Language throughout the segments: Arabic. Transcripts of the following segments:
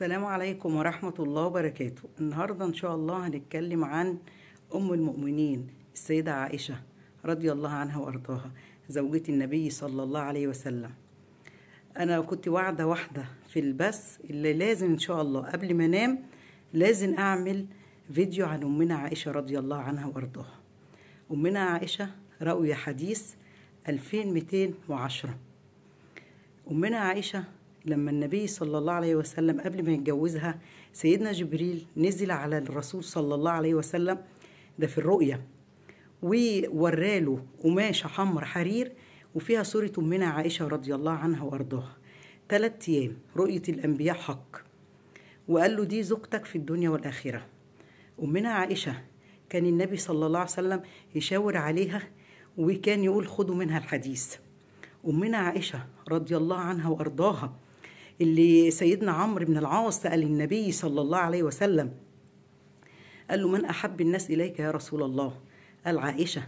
السلام عليكم ورحمة الله وبركاته النهاردة إن شاء الله هنتكلم عن أم المؤمنين السيدة عائشة رضي الله عنها وأرضاها زوجة النبي صلى الله عليه وسلم أنا كنت واعدة واحدة في البث اللي لازم إن شاء الله قبل ما أنام لازم أعمل فيديو عن أمنا عائشة رضي الله عنها وأرضاها أمنا عائشة رؤية حديث 2210 أمنا عائشة لما النبي صلى الله عليه وسلم قبل ما يتجوزها سيدنا جبريل نزل على الرسول صلى الله عليه وسلم ده في الرؤية ووراله قماشة حمر حرير وفيها صورة أمنا عائشة رضي الله عنها وأرضاها ثلاث أيام رؤية الأنبياء حق وقال له دي زوجتك في الدنيا والآخرة أمنا عائشة كان النبي صلى الله عليه وسلم يشاور عليها وكان يقول خدوا منها الحديث أمنا عائشة رضي الله عنها وأرضاها اللي سيدنا عمرو بن العاص سأل النبي صلى الله عليه وسلم قال له من أحب الناس إليك يا رسول الله قال عائشة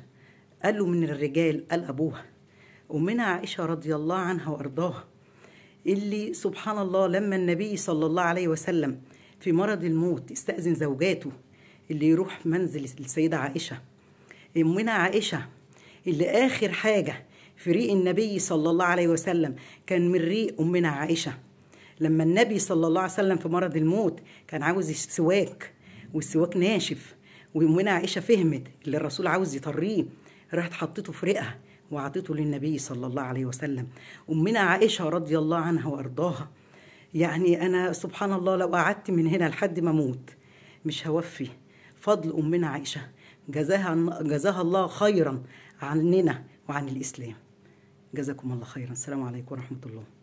قال له من الرجال قال أبوها ومنها عائشة رضي الله عنها وأرضاها اللي سبحان الله لما النبي صلى الله عليه وسلم في مرض الموت استأذن زوجاته اللي يروح منزل السيدة عائشة أمنا عائشة اللي آخر حاجة في ريق النبي صلى الله عليه وسلم كان من ريق أمنا عائشة لما النبي صلى الله عليه وسلم في مرض الموت كان عاوز السواك والسواك ناشف وامنا عائشة فهمت اللي الرسول عاوز يطريه راحت حطته في رئة وعطيته للنبي صلى الله عليه وسلم أمنا عائشة رضي الله عنها وأرضاها يعني أنا سبحان الله لو قعدت من هنا لحد ما أموت مش هوفي فضل أمنا عائشة جزاها, جزاها الله خيرا عننا وعن الإسلام جزاكم الله خيرا السلام عليكم ورحمة الله